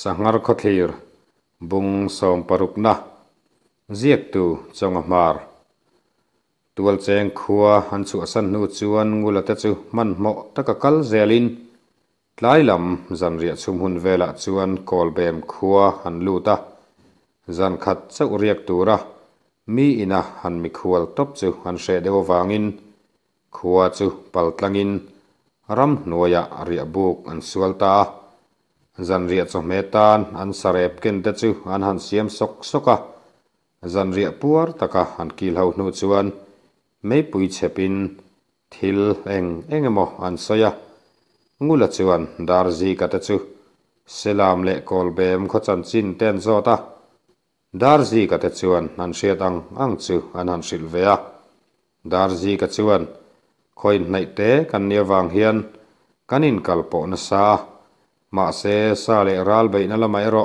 sangar kho thlir bung som paruk na ziek tu chonga mar tual cheng khua an chu san nu chuan ngula te chu man mo taka kal zelin tlai lam zan ria chum hun vela chuan kol bem khua an lu ta zan khat chau riak tura mi ina han mi khual top chu an she deuh wangin khua chu pal tlangin ram nuaya ria buk an sual ta zan ria chaw meh tan an sarep ken te chu an anh siam sok soka zan ria puar taka an kil ho hnu chuan meipui chhepin thil eng engemaw an soya ngula chuan darzi ka te chu selam le kolbem kho chan chin ten zota darzi ka te chuan an hriat ang ang chu an han hril ve a darzi ka chuan khoin hnaih te kan niavang hian kanin kalpawh na sa ma se sa le ral bei mà lama ero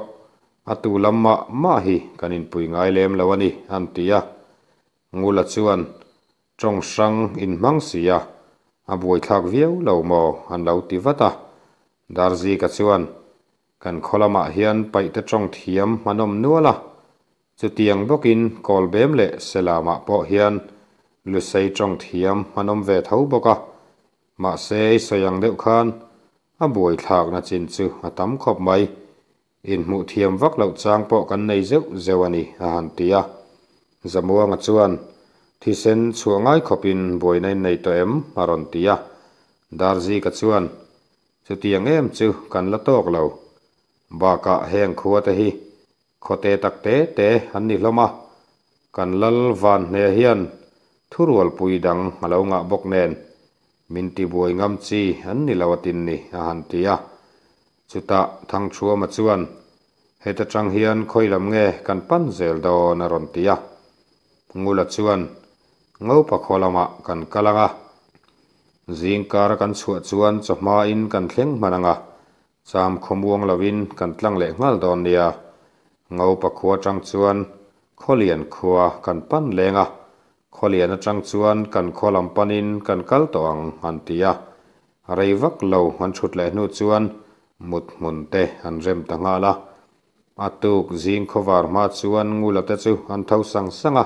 atu lama ma hi kanin pui ngai lem lo ani an tia ngula chuan trong sang in mang sia a buai thak viau lo mo an lo ti vata darzi ka chuan kan kholama hian pai te trong thiam manom nuala chu tiang bokin kol bem le selama po hian lu sei trong về manom ve tho boka ma se soyang deuh khan a buổi thạc na chin chu a tam khop mai in mu thiam vak lo chang po kan nei zeu zewani a à han tia zamuang a chuan thi sen chuangai khopin boi nei nei to em aron tia darzi ka chuan chutiang em chu kan la tok lo baka heng khuwa te hi khote tak te te an ni hloma kan lal van hiền, thu hian thurual pui dang lâu nga bốc nen มินตีบวยงามซีอันนีิลาวตินนี่อหันตียาสุตาทางชัวมาชวนเหตุจังเฮียนคอยลำเงกันปั้นเซลดอนรอนตียางูละชวนงูปะโวลมะกันกะลังอะจิงการกันสวดชวนจอมาอินกันเคล้งมันงะสามขมวงลาวินกันตั้งเล็งมาดอนเดียงูปะขัวจังชวนคอยเลี้ยงขวากันปั้นเลงอ่ khaw lian atang chuan kan kho lam panin kan kal tawng an tia rei vak lâu an thut le hnu chuan mut hmun te an rem ta nga la atuk zing khovar ma chuan ngula te chu an tho sang sanga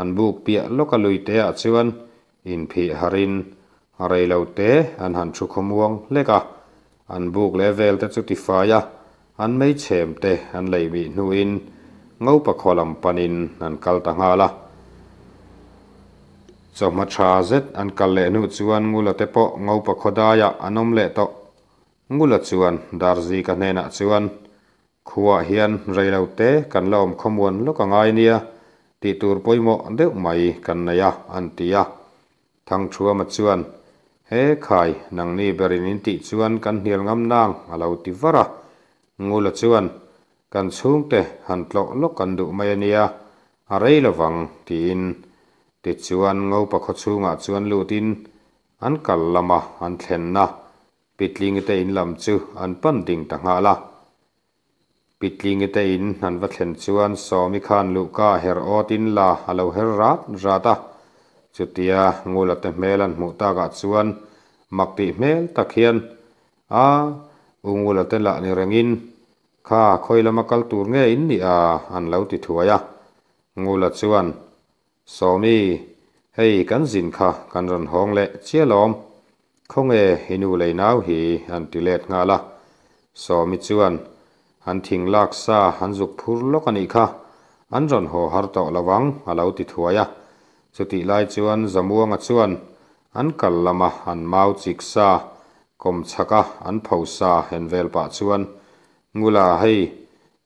an buk pia loka lui te a chuan in phi harin rei lo te an han thu khomuang leka an buk level te chu tifa faya an mei chem te an lấy mi hnu in ngau pa kholam panin an kal ta nga la จอมชาเซตอันกัลเลนุจวนงูละเตปงอปะขดายะอานอมเลตงูละจวนดาร์จีกันเนนะจวนขวะเฮียนไรเลวเตกันลอมขมวนลูกงายเนียตีตูรปวยโ m เดไม n กันนยะอันติยะทางชัวมาจวนเฮคายนังนี่บรินินติจวนกันเหียลงำนางอาลาติวระงูละจวนกันช a งเตหันตลอ a ลูกกันด n ไมเนียอะไรละวังทีอิน ti chuan ngo pakha chungah chuan lut in an kal lama an thlenna pitling te in lam chu an pan ding ta nga la pitling te in han va thlen chuan sawmi khan ca lu ka her ot in la alo her rat rata ngô ngula te mel an mu ta ga chuan mak pi mel takhian a ungula te la ni rengin kha khoi lama kal tur nge in ni a an lo ti ngô ngula chuan somi hei kan zin kha kan ran hong le chia lom khong e hinu le nau hi an ti let nga la somi chuan an thing lak sa han zuk phur lok ani kha an ron ho har to lawang alo ti thuaya chuti lai chuan zamuanga chuan an kal lama an mau chik sa kom chaka an phau sa hen vel pa chuan ngula hei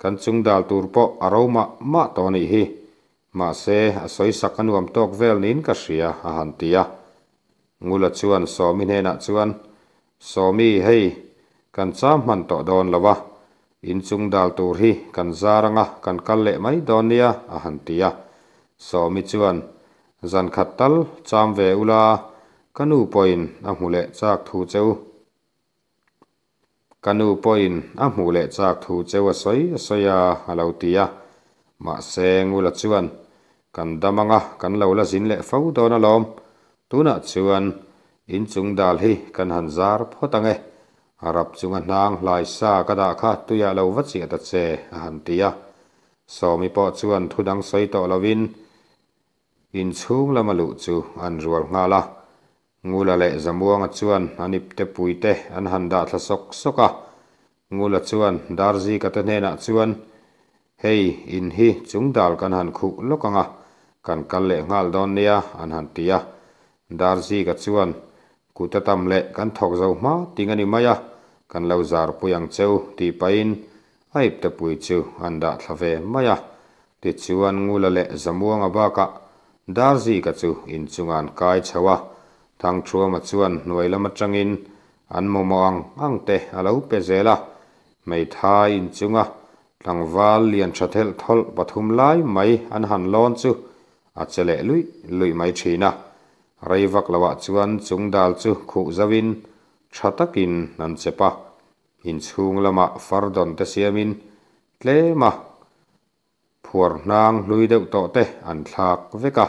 kan chung dal tur po aroma ma to ni hi mahse a sawisak an nuam tawk vel niin ka hria a han ti a ngula chuan so sawmi hnenah chuan so sawmi hei kan cham hman tawh dawn in inchung dal tur hi kan zaranga kan kal leh mai dawn nia à han ti a sawmi chuan zan khát tal cham ve ula kanu poin a hmu le chak thu cheu kanu poin a hmu le chak thu cheu a soi à lau tia mà xe a ma ngula chuan kan damanga kan lo la zin leh fo dawn lom tu tuna chuan in chung dal hi kan han zar phot ange arab chunga hnang lai sa kada kha ya lo vachi ata che a han tia somi po chuan thudang soi to lovin in chung lama lu chu an rual nga la ngula le zamuanga chuan anip te pui te an han da thla sok soka ngula chuan darzi ka te hne na chuan hei in hi chung dal kan han khu lokanga kan kan leh ngal don nia an han tia darzi ka chuan kuta tam le kan thok zo ma ting ani maya kan lo zar puyang cheu ti pain aip te pui chu an da thlave maya ti chuan ngula le zamuang abaka darzi ka chu in chungan kai chawa thang thua ma chuan nuai lama tangin an momong ang te alo pe zela mai tha in chunga tlangwal lian thathel thol pathum lai mai an han lon chu a chale lui lui mai thina raivak lawa chuan chungdal chu khu zawin thatakin nan chepa in chhung lama fardon te siamin tlema phuar hnang hlui deuh tawh te an thlak veka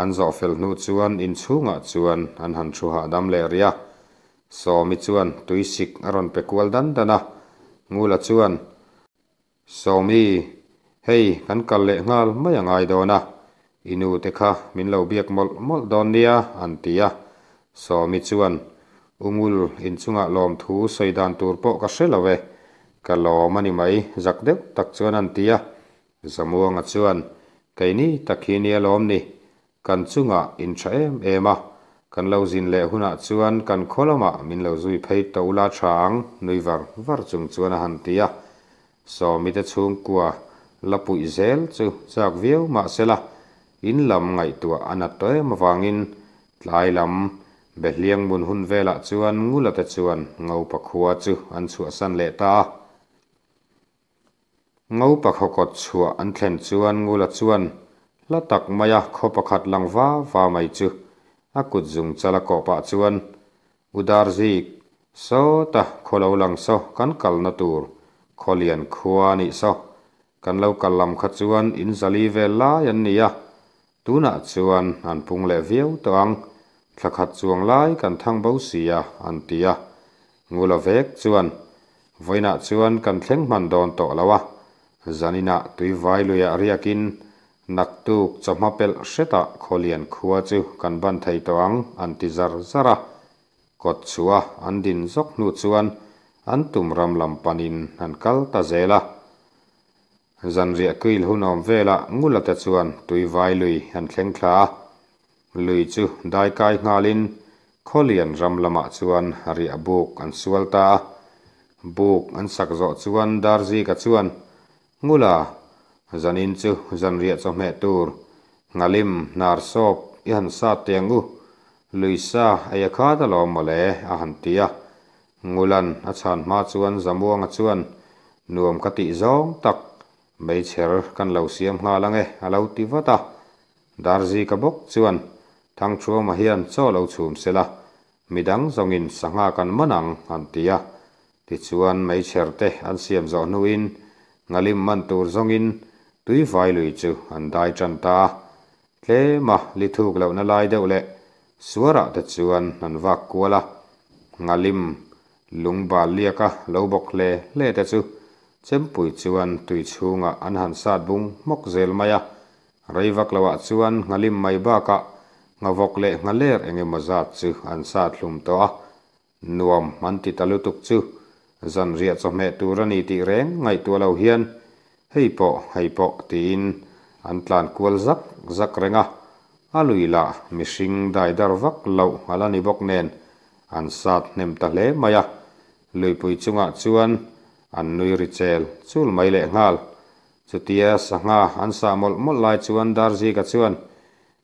an zawh fel hnu chuan in chhungah chuan an han thu ha dam le ria sawmi chuan tui sik a rawn pe kual dan dana ngula chuan sawmi hei kan kal leh ngal mai angai dawna inu te kha min lo biak mol mol don nia an tia so mi chuan umul in chunga lom thu soidan tur po ka hrelowe ka lawm ani mai zak deuh tak chuan an tia zamuanga chuan kaini takhi nia lawm ni kan chunga in tha em em a kan lo zin le huna chuan kan kholama min lo zui phei to la thang nui var var chung chuan a han tia so mi te chung kwa lapui zel chu chak viu ma sela in lam ngaih tuah an at tawem avangin tlai lam behliang bun hun velah chuan ngulata chuan ngo pakhua chu an chhuah san leh ta ngo pakhokot chhuah an thlen chuan ngula chuan la tak maya kho pakhat lang va va mai chu akut zung chala ko pa chuan udar zik so ta kholo lang so kan kal na tur kholian khuani so kan lo kal lam kha chuan in zali ve la yan nia tú tunah chuan an pung viếu viau tawng hạt chuang lai kan thăng bo xìa an ti a ngula vek chuan voina chuan kan thleng hman đòn tawh lo a zanina tuy vai luia riakin nak tuk chawhma pel hreta ah khawlian khua chu kan ban thei tawng an ti zar zara kot chua an din zawk hnu chuan an tum ram lam panin an kal ta zela zan ria kuil hu nom vela ngula te chuan tui vai lui an thleng thla lui chu dai kai ngalin kholian ram lama chuan ari abuk an sualta buk an sak zo chuan darzi ka chuan ngula zanin chu zan ria chaw hme tur ngalim nar sop i han sa tengu lui sa aya kha ta lo male a han tia à. ngulan a chan ma chuan zamuang xuân chuan nuam kati zong tak meicher kan lo siam hna lange à alo ti à. vata darzi ka bok chuan thang chu ma hian chaw lo chhum sela midang zongin sanga kan manang an tia à. ti chuan meicher te an siam zo nuin ngalim man tur zongin tuy vai lui chu an Đại tran ta tle mà li thuk lo na lai deuh le suara te chuan an vak kuala ngalim lungba liaka lo bok le le te chu chém chempui chuan tui chhunga an han sát bung mok zel mai a reivak lawa chuan ngalim mai baka ngavok le ngaler engemaw zat chu an sa thlum to a nuam man ti talutuk chu zan ria chawhmeh tur ani tih reng ngày tu hiền lo hian heipo heipo tiin an zắc kual à zak la aluila mihring daidar vak lo ala ni bok nen an sát hnem ta hle mai a luipui chungah chuan an nui ri chel chul mai leh ngal chutia sanga an sa mol mol lai chuan darji ka chuan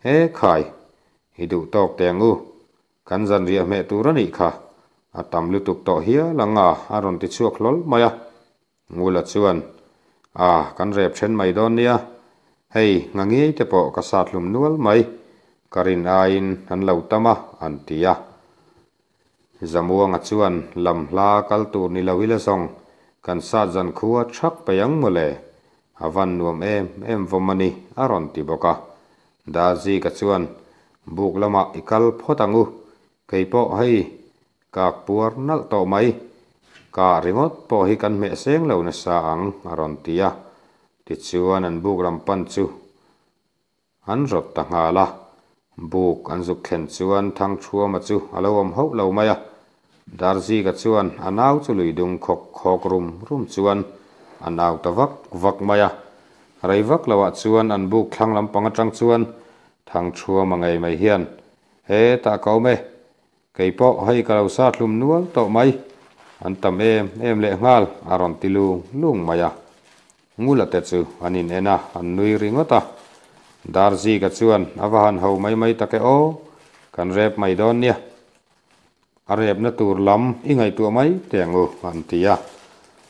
he khai hi du tok te ngu kan zan ria me tu rani kha a tam lu tuk to hia langa a ron ti chuak lol maya ngula chuan a à, kan rep then mai don nia hei ngangi te po ka sat lum nual mai karin ain an lo tama an tia zamuang a chuan lam hla kal tu ni lo hi song gan sad an kua chak pa yang mo le a van nuom e em vo mani a ron ti bo ka da zi ka chuan buk lama i kal pho tangu kei po hai ka puar nal to mai ka ringot po hi kan me seng lo na sa ang a ron ti ya ti chuan an buk lam pan chu an rot ta nga la buk an zu khen chuan thang chuwa ma chu alawam hau lo mai ya darji ka chuan a nau chu lui dung khok khok rum rum chuan a nau ta vak vak mai a rei vak lo a ah chuan an buk thlang lampang atang chuan thang chua ma ngai mai hian he ta ko me keipo hei ka lo sa thlum nual to mai an tam em em le ngal aron tilu lung maya ngula te chu anin ena an nui ringota darji ka chuan avahan ho mai mai take o kan rep mai don nia a rep na tur lam i ngai tu mai tengu an tia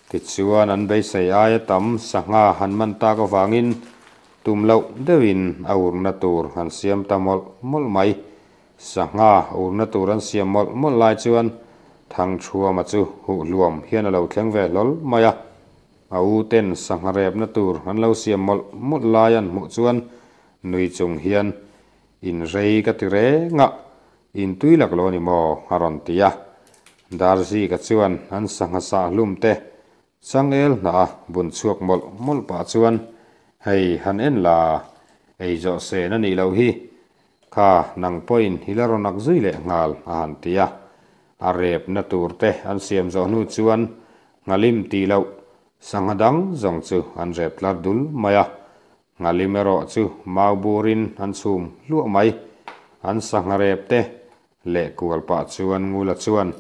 ti chuan an bei sei ai tam sanga hàn man ta ka wangin tum lo deuin aur na tur han siam ta mol mol mai sanga aur na tur an siam mol mol lai chuan thang chua ma chu hu luam hian lâu thleng ve lol maya au ten sanga rep na tur han lâu siam mol mol lai an mu chuan nui chung hian in rei ka ti re nga in tui lak lo ni maw a rawn ti a darzi ka chuan an sangha sa lùm te sang el na a bun chuak mol mol pa chuan hay han en la ei zo se na ni lo hi kha nang poin hilaronak zui le ngal a han ti a a rep na tur te an siam zo nu chuan ngalim ti lo sanghadang zong chu an rep tlar dul maya ngalimero chu mauburin an chum lu mai an sangarep te lệ kual pa chuan ngula chuan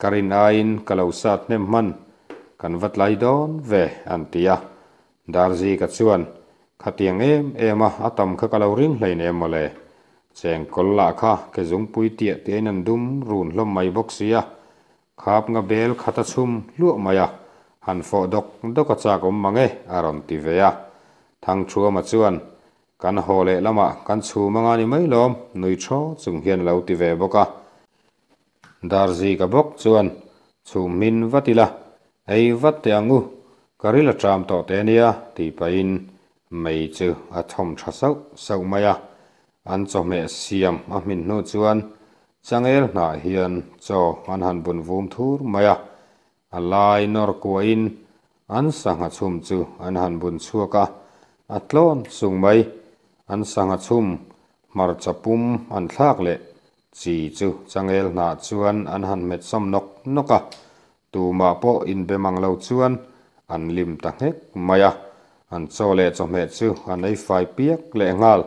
karin ain kalau sát nem man kan vật lai don ve an tia darzi ka chuan khatiang em ema atam kha kalau ring hlei ne ma le cheng kol la kha ke zung pui tia te nan dum run hlom mai bok sia khap nga bel khata chum lu maya han fo dok dok ka cha kom mangi aron ti ve ya thang chua ma chuan kan haw leh lamah kan mang anh ni mai lawm nui thaw chung hian lo ti ve bawk a darzi ka bawk chuan chhum min vatila ei vat te angu karila tram to te nia ti pain mei chu a thom tha sau sau maya an chaw me siam a min nu chuan changel hna hian chaw an han bun vum thur maya a lai nor kuain an sanga chhum chu an han bun chuaka a tlon sung mai an sanga chum mar chapum an thlak leh chi chu changel hna chuan an han met sam nok noka tuma po in be mang lo chuan an lim ta hnek mai a an chaw le chaw hme chu an ei fai piak le ngal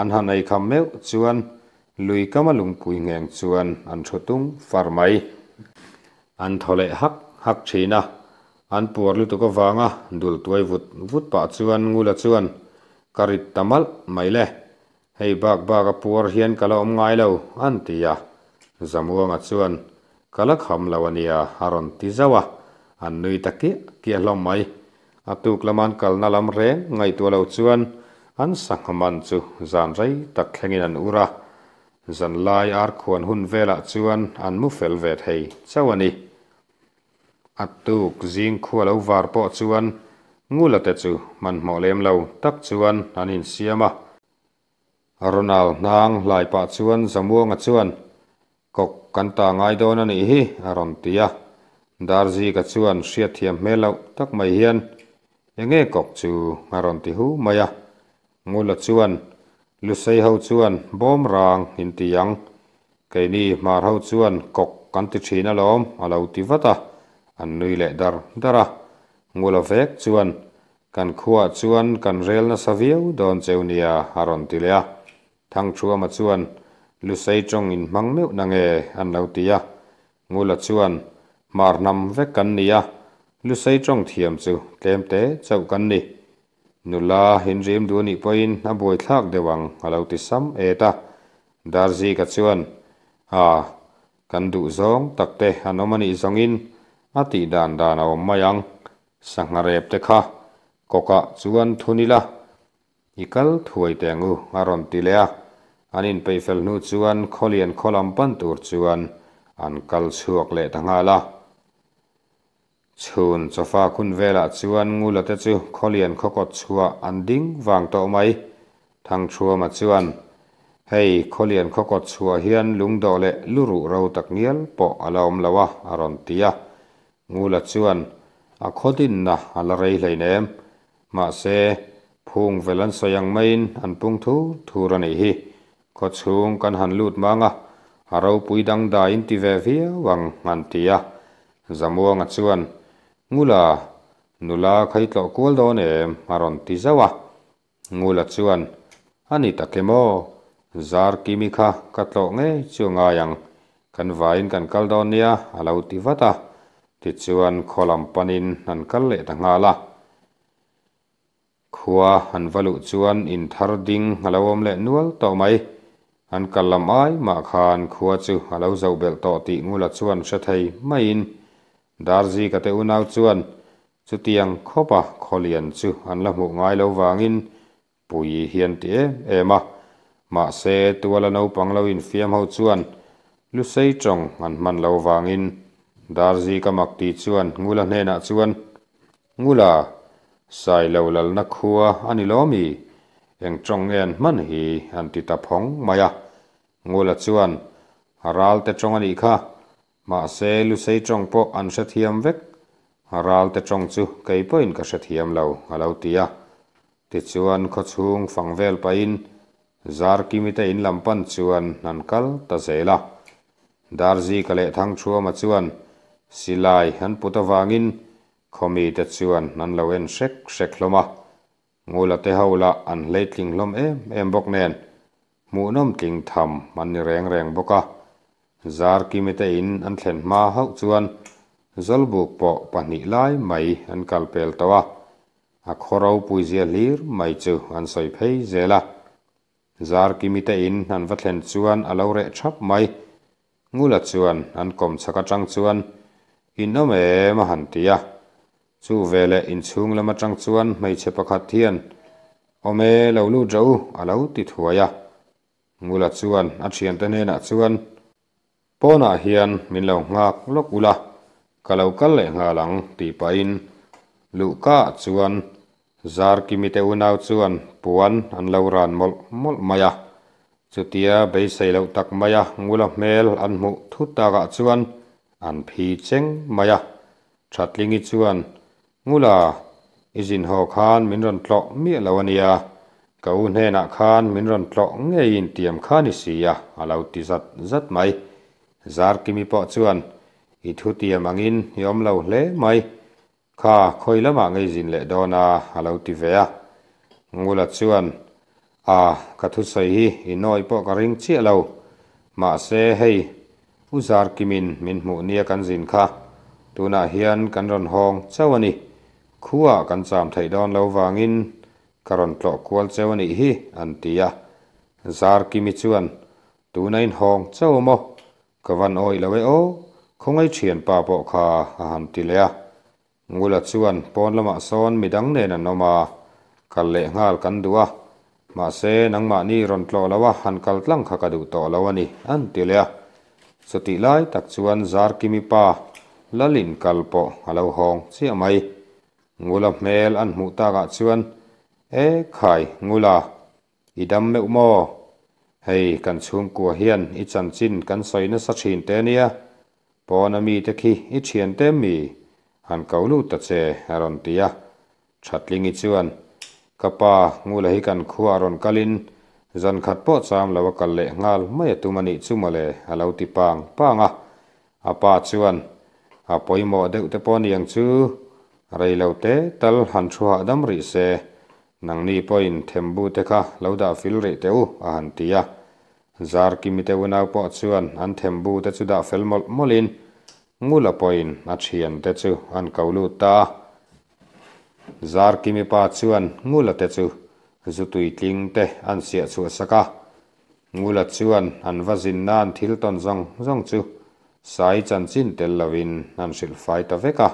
an han ei kham meu chuan lui kama lungpui ngeng chuan an thutung far mai an thole hak hak thina an puar lu tu ko wanga dul tuai vut vut pa chuan ngula chuan karit tamal mai le hei bak bak a puar hian kala om ngai lo an tia zamuanga chuan kalak ham lo ania aron ti zawa an nui taki kia hlom mai atuk laman kalna lam re ngai tu lo chuan an sanghaman chu zan rei tak thlengin an ura zan lai ar khuan hun vela chuan an mu fel vet hei chawani atuk jing khu lo var po chuan là te chu man hmo lem lo tak chuan an in siam a ronal nang lai pa chuan zamuang a chuan cắn kan ngay ngai dawn ani hi a ron tia darzi ka chuan hria thiam hme lo tak mai hian enge kok chu a ron ti hu mai a ngula chuan lu sei ho chuan bom rang in ti yang ke ni mar ho chuan kok kan ti thin a lawm a lo ti vata an nui le dar dara ngulavek chuan kan khua chuan kan relna saviau dawn cheunia haron tilia thang thuama chuan lu sei tawng in hmang meuh na nge an lau lo tia ngula chuan mar nam vek kan nia lu sei tawng thiam chu tlem te chau kan ni nula hin rem du ni poin a boi thlak dewang alo ti sam eta darzi ka chuan a kan du zong takte anomani zongin ati dan dan a om mayang สังหารเตค่ะกกะจวนทุนิละอีกัลถวยแตงูอารมณ์ตีเลียอันนินไปเฟลนูจวนขเลียนขลัมปันตัูจวนอันกลชวกเลตังาละชวนจะฟ้าคุณเวลาจวนงูละเตจูขเลียนขกดชัวอันดิ้งวางโตไหมทางชัวมาจวนให้ขเลียนขกดชัวเฮียนลุงดอเลลุรุเราตักเงียลปออารมณ์ละวะอารมณ์ตียะงูละจวน à a tin na à la rei hlei nem ma se phung velan soyang main anh pung thu thur ani hi kho chung kan han lut manga aro pui dang da in ti ve vi wang ngan tia zamuang achuan ngula nula khai tlo kol do ne maron ti zawa ngula chuan ani takemo zar kimika cắt kha nghe nge chunga yang kan vain kan kal do nia lau ti vata tichuan khawlam panin an kal leh ta nga la khua an valu chuan in thar ding alo awm leh nual tawh mai an kallam ai ma khan khua chu alo zo bel to ti ngula chuan hre thei mai in darzi ka te unau chuan chutiang khopa kholian chu an la mu lâu vàng in pui hian ti em à e mà xe ma se tuala no lâu in fiam ho chuan lu sei tong an lâu vàng in darzi kamak ti chuan ngula hnenah chuan ngula sai lo lal na khua ani lo mi eng trong en man hi an ti ta phong maya ngula chuan haral te trong ani kha ma se lu sei trong po an sa thiam vek haral te trong chu kei po in ka sa thiam lo alo tia ti chuan kho chung fang vel pa in zar ki mi te in lampan chuan nan kal ta zela darzi kale thang thuam a chuan silai an putawangin khomi te chuan nan lo en hrek hrek hlawma ngula te hola an leitling hlawm em em bawk nen muhnom tling tham an ni reng reng bawka zar ki mi te in an thlen hma ho chuan zalbuk pawh pahnih lai mai an kalpel tawa a khoro puizia hlir mai chu an soi phei zela zar ki mi te in an vathlen chuan alo re thap mai ngula chuan an kom chaka tang chuan in awm em a han tia chu vele inchhung lama tang chuan hmeichhe pakhat hian awme lo lu to alo ti thuaia mula chuan a thian te hnenah chuan pawnah hian min lo nghak lok ula kalau kal le nga lang ti pa in lu ka chuan zar ki mi te unau chuan puan an lâu ran mol mol à, maya chutia be sei lo tak maya ngula mel an mụ thút ta ga chuan an phi cheng chat a thatlingi chuan ngula izin ho khan min ron tlok mi lo ania kau hne na khan min ron tlok nge in tiam khan i si a alo ti zat zat mai zar kimi po chuan i thu tiam angin yom lo hle mai kha khoi lama ngei zin le dona alo ti ve ngula chuan a ka thu sai hi i noi po ka ring chi lo ma se hei uzar kimin min hmuh nia kan zin kha tuna hian kan ron hawng chau ani khuwa kan cham thei don lo wangin karon tlo kual cheu ani hi an tia zar kimi chuan tunain hawng chau mo kawan oi lo ve o ai thian pa po kha a han ti le a ngula chuan pon lama son midang nen an noma kal le ngal kan dua ma se nang ma ni ron tlo lawa han kal tlang kha ka du to lawani an ti le สติไล่ตักชวนจาร์กิมิปาละลินกัลปอฮัลโหลหงเสียไหมงูละเมลอันหูตากะชวนเอ้ไข่งูละอีดมเมวมอให้กันชุมกัวเฮียนอีจันจินกันใส่นสัชินเตเนียปอนามีตะคีอีเชียนเตมีอันเกาลูตะเจอรอนตียชัดลิงอีชวนกปางูละฮิกันขัวรอนกลิน zan khat po cham lawa kal le ngal maya tu mani chu ma le alo ti pang panga a pa chuan a poi mo de te pon yang chu rei lo te tal han thu ha ri se nang ni poin thembu te kha lo da fil re te u a han ti ya zar ki mi te wona po chuan an thembu te chu da fel mol molin ngula poin a chian te chu an kaulu ta zar ki mi pa chuan ngula te chu zutui tling te an sia chu saka ngula chuan an vazin na an thil ton zong zong chu sai chan chin tel vinh an sil phái ta veka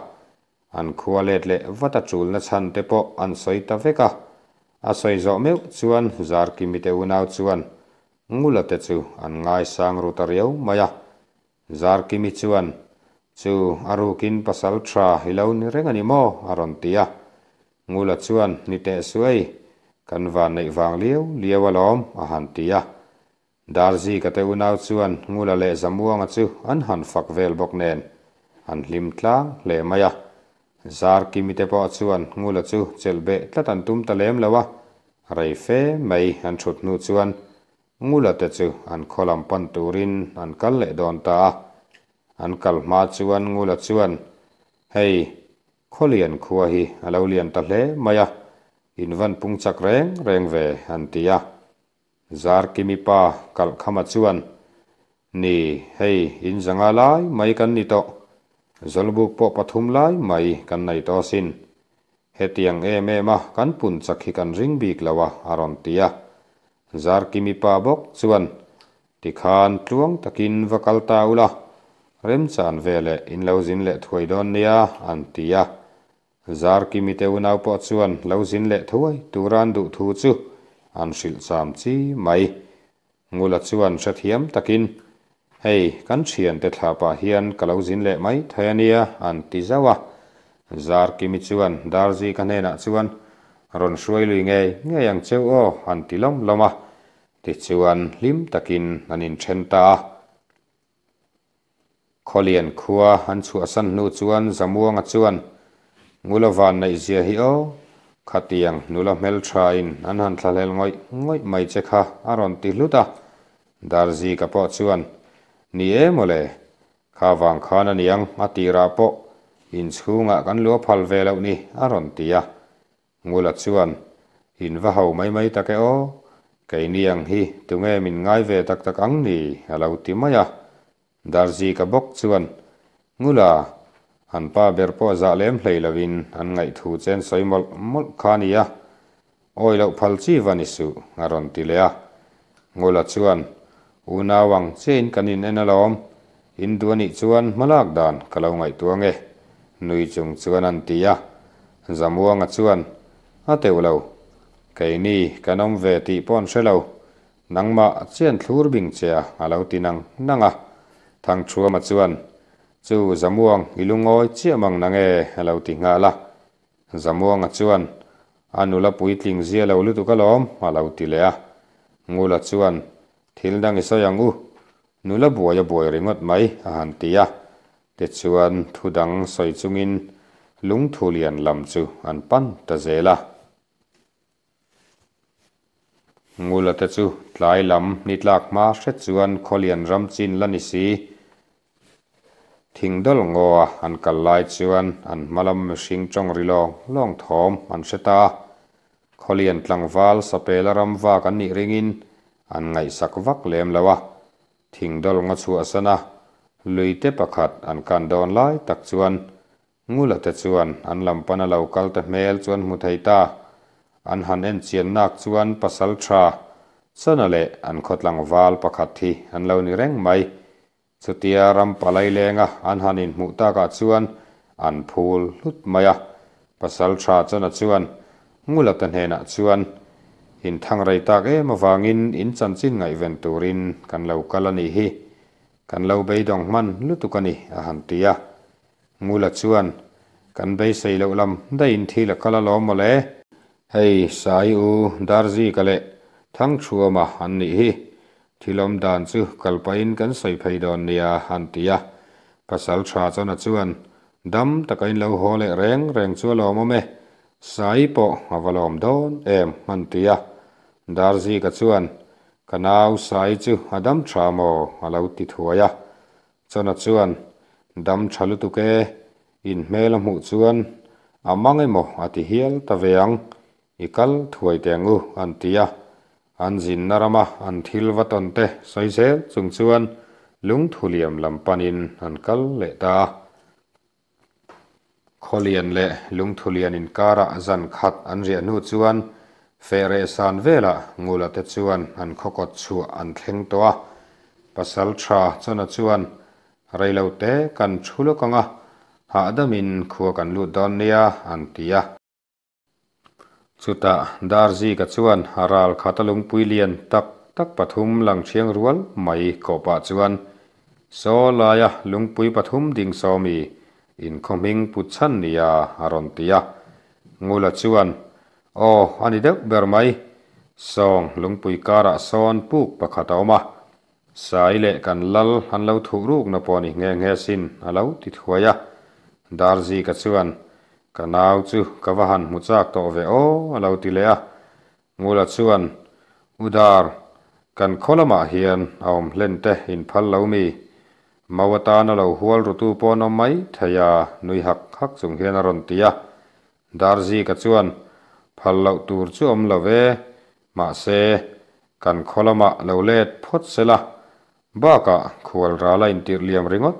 an khua lệ le vata chul na chan te po an soi ta veka a soi zo meu chuan zar ki mi te unau chuan ngula te chu an ngai sang ru ta riau maya zar ki mi chuan chu aru kin pasal tha hilo ni reng ani mo aron tia ngula chuan ni te suai kan van nei wang leu liawalawm a han tia darzi ka te unau chuan ngula le zamuanga chu an han fak vel bok nen an hlim tlang le maya zar ki mi te pa chuan ngula chu chelbe tlatan tum ta lem lawa rei fe mai an thut nu chuan ngula te chu an kholam pan turin an kal le don ta an kal ma chuan ngula chuan hei kholian khuwa hi alo lian ta hle maya invan pungchak reng reng ve an tia zar kimipa kal khama chuan ni hei in zanga lai mai kan ni to zolbuk po pathum lai mai kan nei to sin hetiang em em a kan pun chakhi kan ring bik lawa aron tia zar kimipa bok chuan tikhan tluang takin vakal taula remchan vele in lo zin le thuai don nia an tia zar ki mi te unau po chuan lo zin leh thuai turan du thu chu an sil cham chi mai ngula chuan sa thiam takin hei kan thian te thlapa hian kalo zin leh mai thayania an ti zawa zar ki mi chuan darji kan hena chuan ron hruai lui nge nge yang cheu o an ti lom loma ti chuan lim takin an in thren ta kholian khua an chu asan nu chuan zamuang a chuan ngula van nei zia hi o khatiang nula mel train an han thalel ngoi ngoi mai che kha aron ti luta darzi ka po chuan ni e mole kha wang khan an yang atira po in chhunga kan lua phal ve lo ni aron tia ngula chuan in va ho mai mai take o cái niang hi tunge min ngai ve tak tak ang ni alo ti maya darzi ka bok chuan ngula an pa ber pawh zah lem hlei lovin an ngày thu chen sawimawlh mawlh kha ni a oi lo phal chi vani su a rawn ti le a ngawl a chuan una wang chein kanin en alawm in duanih chuan hmalak dan kalo ngaih tuang e nui chung chuan an ti a zamuanga chuan a cái lo cái kanom về ti pon hrelo nangmah chian thlur bing chea alo à thằng thang thuama chuan chu zamuang ilungoi chiamang na nge alo ti nga la zamuang a chuan anula pui tling zia lo lutu ka lom alo ti le a ngula chuan thil dang iso e yang u nula buaya buai ringot mai a han ti a te chuan thudang soi in lung thu liền làm chú anh pan ta zela ngula te chu tlai lam nitlak ma hret chuan kholian ram chin la ni si ทิ้งดลงัวอันกัลไลจวนอันมาลมือชิงจงริลองลองทอมอันเชตาขลิยนพลังวาลสเปลรัมวากันนิริงินอันไงสักวักเลมเลวะทิ้งดลงัชัวสนะลุยเตปะขัดอันกันดอนไลตักจวนงูละเตจวนอันลำปนาเลากัลเตเมลจวนมุทัยตาอันหันเอ็นเชียนนักจวนปัสสัลชาสนเลอันขดลังวาลปักขัดที่อันเลวนิเร่งไหม chutia rampa lai lenga an hanin hmuh taka chuan an phul hlut mai a pasal tha chana chuan ngulak tan hena chuan in thang rei tak em awangin in chan chin ngai ven turin kan lo kalani hi kan lo bei dong man lutukani a han tia ngula chuan kan bei sei lo lam da in thi la kala lo mole hei sai u darzi kale thang chuama an ni hi thilom dan chu kalpain kan soi phei don nia han tia pasal tha chona chuan dam takain lo ho lệ reng reng chu lo mome sai po avalom don em han tia darzi ka chuan kanau sai chu adam tha mo alo ti thuaya chona chuan dam thalu tu ke in mê mela mu chuan amangai e mo ati hial ta veang ikal thuai te ngu an tia an zin narama an thil vaton te se chung chuan lung thuliam lam panin an kal le ta kholian le lung thulian in kara ah, zan khat an ria nu chuan fere san vela ngula te chuan an khokot chu an thleng to a pasal tha chana chuan reilo kan thulo ha adamin khuakan kan lu don nia an tia chuta darzi ka chuan aral khatalung pui lian tak tak pathum lang chieng rual mai kopa chuan so laia lungpui pathum ding mi in khoming puchan nia aron tia ngula chuan o ani deuh ber mai song lung lungpui kara son puk pakhat awma sai le kan lal han lo thu ruk na pawni nge nge sin alo ti thuaya darzi ka chuan kanau chu kavahan muchak to ve o alo ti le a mula chuan udar kan kholama hian aum hlen te in phal lo mi ta lâu tu mawatan alo hual rutu pon om mai thaya nui hak hak chung hian a ron tia darzi ka chuan phal lo tur chu om lo ve ma se lâu lết lo let là sela cả khual ra là in tir liam ringot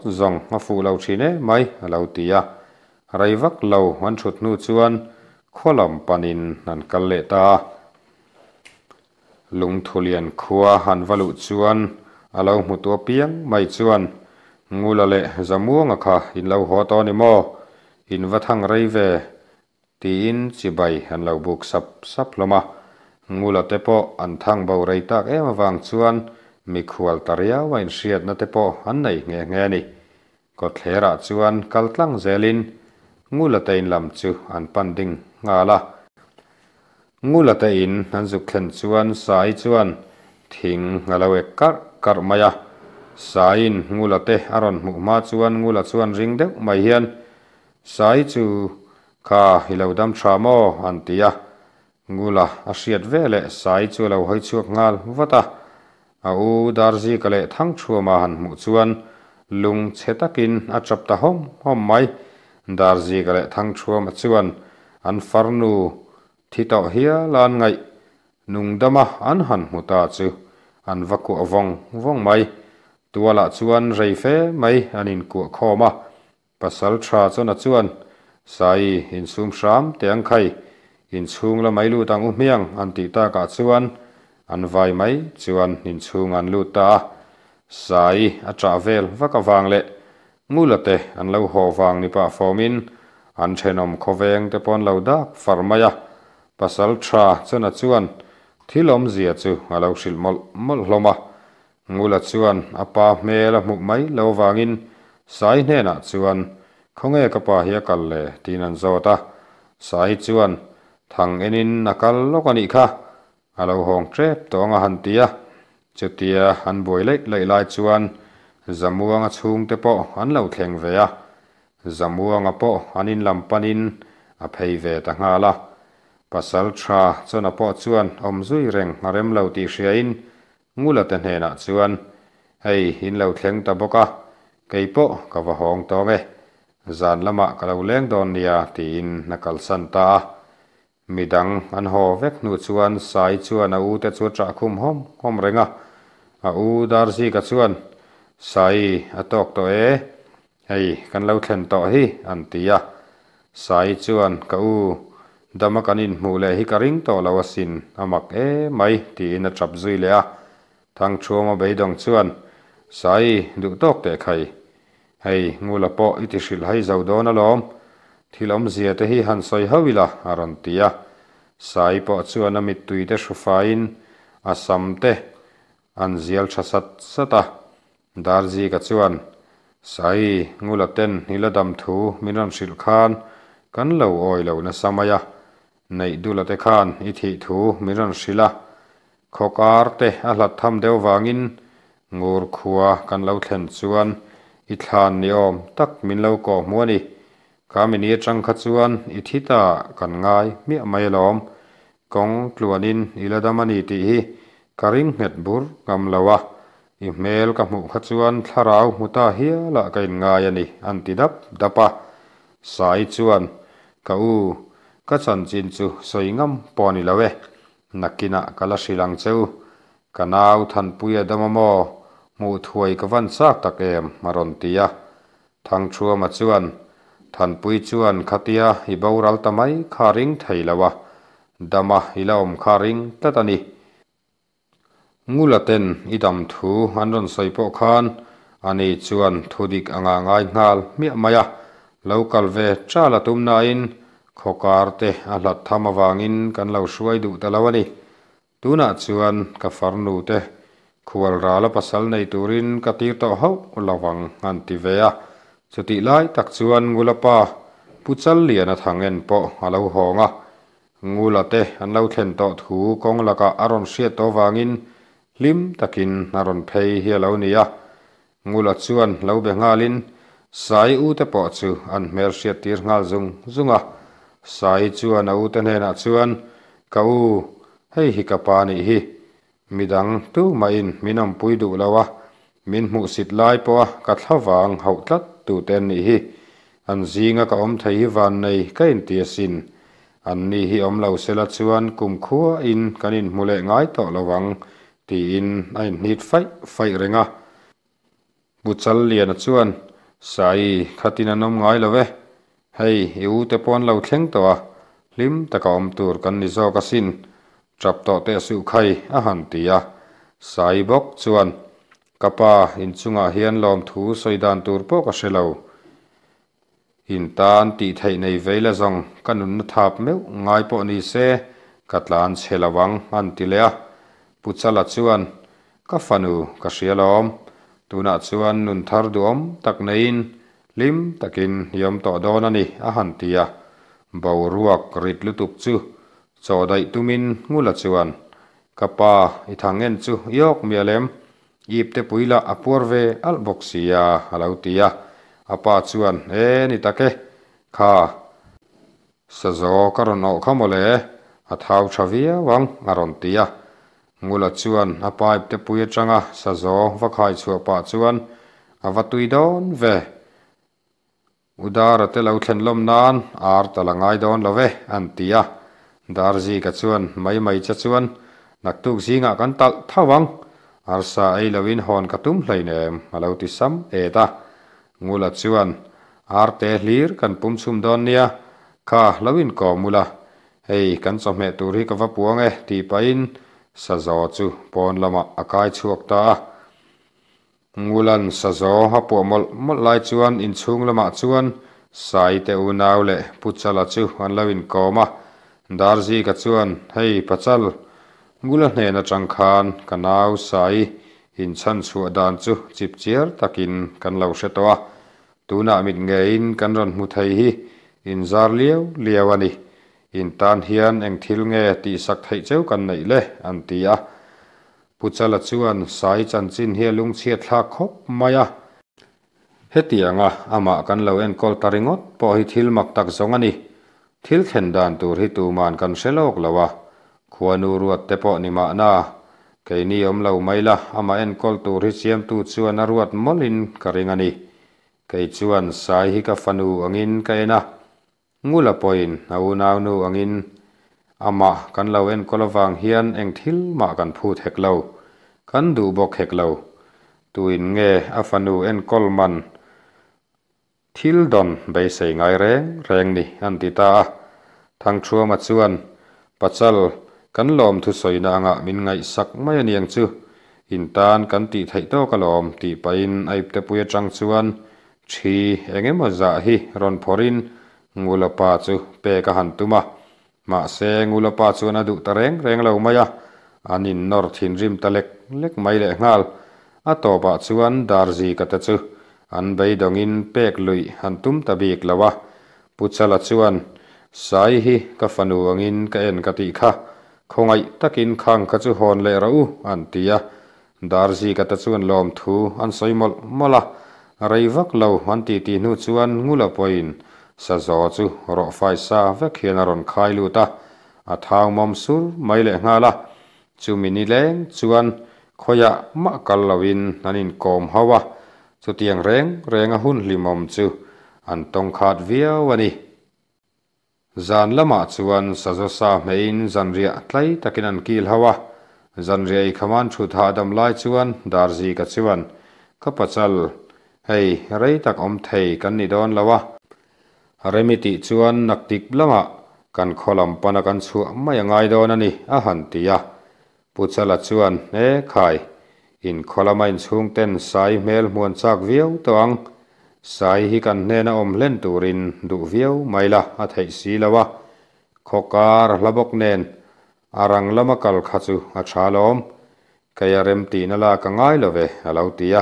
mà a fu lo thine mai lâu tia raivak lo an thut nu chuan kholam panin an kal lệ ta lung thulian khua han valu chuan alo mu to piang mai chuan ngula le zamuanga kha in lo ho to ni mo in vathang rei ve ti in chibai han lo buk sap sap loma ngula te po an thang bầu rei tak em awang chuan mì mi khual taria wain hriat na te po an nei nghe nge ni ko ra chuan kaltlang zelin ngu là tên làm chu an pan ding nga la ngu là tên an zu khen chuan sai chuan thing ngalawe kar kar maya sain ngu là te aron mu ma chuan ngu là chuan ring deuh mai hian sai chu kha hilo dam tramo an tia ngu là a hriat ve le sai chu lo hoi chuak ngal vata a u darzi kale thang thua ma han mu chuan lung chetakin a chapta hom hom mai dar zi ka leh thang chuam a chuan an farnu thi tawh hia lan ngaih nung dama an han hmuta chu an vaku avong vong mai tuala ah chuan rei fe mai an in ku khoma pasal tha chon a chuan sai in sum sham te ang khai in chhung la mai lu tang u um miang an ti ta ka chuan an vai mai chuan in chhung an lu ta sai a tra vel vaka wang le mulate an lo hawwang ni pa fawmin an thenom khaweng te pawn lo dak farmaya pasal tha chana chuan thilom zia chu alo sil mol mol hloma mula chuan apa hmel a hmuh mai lo wangin sai hnena chuan khonge kapa hi kal le tin an zota sai chuan thang enin nakal lok ani kha alo hong trep tonga han tia chutia an boi lek lai lai chuan zamua nga chung te po an lo theng ve ya zamua nga po anin lam panin a phei ve ta nga la pasal tra chona po chuan om zui reng ngarem lo ti hria in ngula ta he na chuan hei hin boka kei po ka va hong ah nia ti in na kal midang an nu chuan sai chuan a te chu tra khum hom ka chuan sai atok to e hey, kan lo thlen to hi an tia sai chuan ka u damak anin hmu le hi ka ring to lo asin amak e mai ti in a trap zui le a thang chuama beidong chuan sai du tok te khai hei ngula po iti shil hai zo don alom thilom zia te hi han soi hawila aron tia sai po chuan amit tuite hrufain asam te an zial thasat sata darji ka chuan sai ngula ten niladam thu miram sil khan kan lo oi lo na samaya nei dula te khan i thi thu miram sila khokar te a hlat tham deuh wangin ngur khua kan lo thlen chuan i thlan ni awm tak min lo ko muani kamini atang kha chuan i thita kan ngai mi mai lawm kong tluanin iladam ani ti hi karing het bur ngam lo i hmel ka hmuh kha chuan thlarau hmuta hiala ah ka in ngai ani an ti dap dapa sai chuan ka u ka chan chin chu soi ngam pawni lo e nakina kala hrilang cheu kanau than pui adama mu thuai ka van sak tak em maron tia thang chua ma chuan than pui chuan khatia hi boral tamai kharing theilawa dama hilaom kharing tatani ngulaten idam thu anron saipo khan ani chuan thudik anga ngai ngal mi maya local ve chala tumna in khokar te a hlat thama wangin kan lo suai du talawani tuna chuan ka farnu te khual rala pasal nei turin ka tir to ho lawang an ti vea chuti lai tak chuan ngulapa puchal lian a thangen po alo honga ngulate an lo thlen to thu kong laka aron sia to wangin Lim da ginn nar an Pei hir laune ja. Muler zu an Laubehalin sei u de Bozu an Merschiiert Dirngalsung Suer, sei zu an a Utenhéen a zuan, Ka uhéi hi Kapani hi. Midang du ma in min am buidu lawer, Min mu si Leiipoer gat hawang haut dat du den i hi. An siger ka omthe hi van nei kein Dir e sinn. An ni hi om lau seller zuan kum Kur in kann in mulle ngeit lawang, tiin a in hnit faih faih renga buchal lian chuan sai khatin an awm ngai lo ve hei yêu te pon lo thleng to hlim taka om tur kan ni zawk a sin trap to te su khai a han ti a sai bok chuan kapa inchunga hian lom thu soidan tur pawh ka hrelo in tan về là nei veila zong tháp na thap meu đi xe, cắt se katlan chhelawang an ti le à puchal chuan ka fanu ka hrial a awm tuna chuan nun thar du awm tak neiin lim takin hiam to dawn ani a han ti a bo ruak rit lutuk chu chawdaih tumin ngula chuan kapa i thangen chu yok mialem ipte puila apurve alboxia alautia apa chuan e ni take kha sazo karon o khamole athau thavia wang aron ngula chuan a pipe te pui atanga sa zo vakhai chu pa chuan a vatui don ve udara te lo thlen lom nan ar talangai don love an tia darji ka chuan mai mai cha chuan naktuk zinga kan tal thawang arsa ei lovin hon ka tum hlei nem alo ti sam eta ngula chuan ar te hlir kan pum chum don nia kha lovin ko mula hei kan chawhme tur hi ka vapuang e ti pain sazo chu pon lama akai chuak ta ngulan sazo ha po mol mol lai chuan in chung lama chuan sai te u nau le puchala chu an lawin koma darji ka chuan hei pachal ngula hne na chang khan kanau sai in chan chu dan chu chip takin kan lo se towa tuna mit kan ron mu in zar liew liewani in tan hian eng thil nge tih sak theih cheu kan nei le an ti a puchala chuan sai chan chin hi lung chhiat thla khop mai a hetianga ama kan lo en kol taringot po hi thil mak tak zong ani thil khen dan tur hi tu man kan selok lawa khuanu ruat te po ni ma na ke ni om lo mai la ama en kol tur hi chiam tu chuan a ruat molin karing ani ke chuan sai hi ka fanu angin kaina งูละปอยน์เอาหน้าหนูอังอินอามากันเลาเอ็นก็ละฟังเฮียนเอ็งทิลมากันพูดเฮกเลากันดูบอกเฮกเลาตัวอินเงยอาฟานูเอ็นก็ลมันทิลดอนใบเสียงไอแรงเร่งนี่อันติตาทางชัวมาชวนปัจจัลกันลมทุสอยนางะมินไงสักไม่เนียงชื่ออินตานกันติไทโตกลมติไปอินไอเตปุยจังชวนชีเอ็งมาจ่าฮีรอนพอรินงูละปาจูเปกหันตุมามาเซงูละปาจูนะดุตะเร่งเร่งเลาไม่ยะอันนินนอร์ทินริมตะเล็กเล็กไม่เล็กงาลอัตบาจวนดาร์จีกัตจูอันใบดองอินเปกลุยหันตุมตะบีกละวะปุชละจวนไซฮิกัฟนูวังอินกเอ็นกติคะคงไอตะกินขังกัจูฮอนเลระอูอันตียะดาร์จีกัตจูนลอมทูอันสอยมลมละไรวักเลาอันตีตีนูจวนงูละปอยน์ sa zaw chu rawh fai sa vek hian a khai lut ta? a thau mom sur mai le nga la chu mi ni leng chuan khoya ma kal lovin an in kom hawa chu tiang reng reng a hun limom chu an tong khat viau ani zan lama chuan sazo sa mein zan ria tlai takin an kil hawa zan ria i khaman thu tha dam lai chuan darzi ka chuan ka pachal hei rei tak om thei kan ni don lawa remiti chuan naktik lama kan kholam pana kan chu mai angai don ani a han tia puchala chuan e khai in kholama in chhung ten sai mel muan chak viau tawang sai hi kan hne na om len turin du viau maila a thei si lawa khokar labok nen arang lama kal khachu a thalom kaya rem ti na la ka ngai love alo tia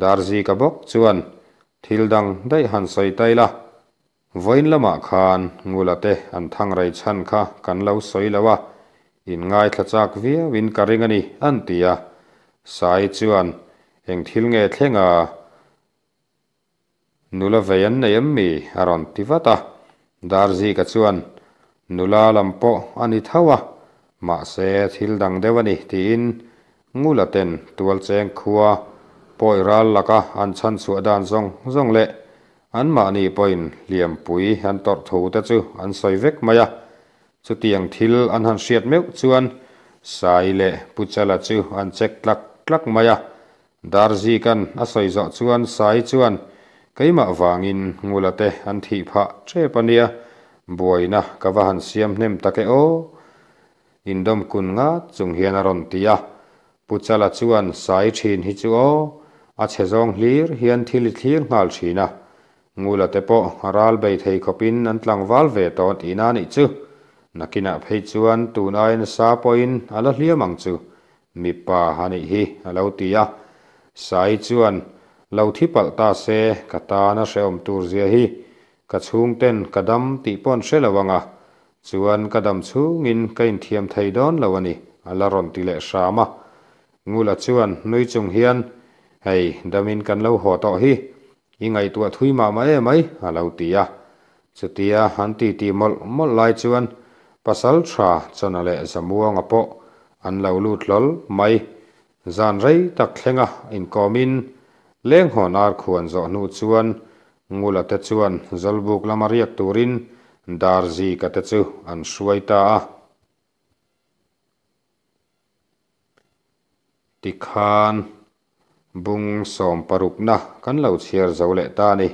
darzi ka bok chuan thildang dai han soi taila voin lama khan ngulate an thang rai chan kha kan lo soi lawa in ngai thla chak via win karing ani an tia sai chuan eng thil nge thlenga nula veyan nei am mi aron tivata darzi ka chuan nula lampo đeo thawa ma se thil dang tên tin ngulaten tual cheng ra poiral laka an chan chu đàn zong zong lệ. อันมานี่ปอยเหลี่ยมปุ๋ยอันตอดถูแต่จูอันใส่เวกมายะจุเตียงทิลอันหันเสียดเมวจวนใส่เละปุจจละจูอันเช็คลักลักมายะดาร์จีกันอาศัยจอจวนใส่จวนไกมาวางินงูละเตอันทีพระเชปเนียบวยนะกว่าหันเสียมเนมตะเกโออินดมกุนงาจุงเฮียนรอนตียะปุจจละจวนใส่ชินฮิจูโออาเชจงลีรเฮียนทิลิทีรงาลชีนะ ngula te pawh ral bei thei khawpin an tlang val ve tawn ina nih chu nakina phei chuan tuna in sa pawhin a la hliam ang chu mipa hani hi a lo ti a sai chuan lo thi pal ta se kata na hreom tur zia hi ka chhung ten kadam ti pon hre lawanga chuan kadam chhungin kain thiam thei don lo ani ala ron ti le hrama ngula chuan nuôi chung hay đâm damin kan lo haw tawh hi i ngāi tuat huima mā e mai hālau tīyā. Cī tīyā hān tī tī mol mol lāi cī wān, pa sal chā ca nā le'a za mua ngā po, hān lau lūt lal mai, zān rāi ta kli in kōmin, lēng hō nār ku wān zō nū cī wān, ngūla tā cī wān zal ka tā cī wān shuwaitha ā. Tī khān. บุงสมปรุกนะกันเหล่าเชียร์เจ้าเล่ตานี่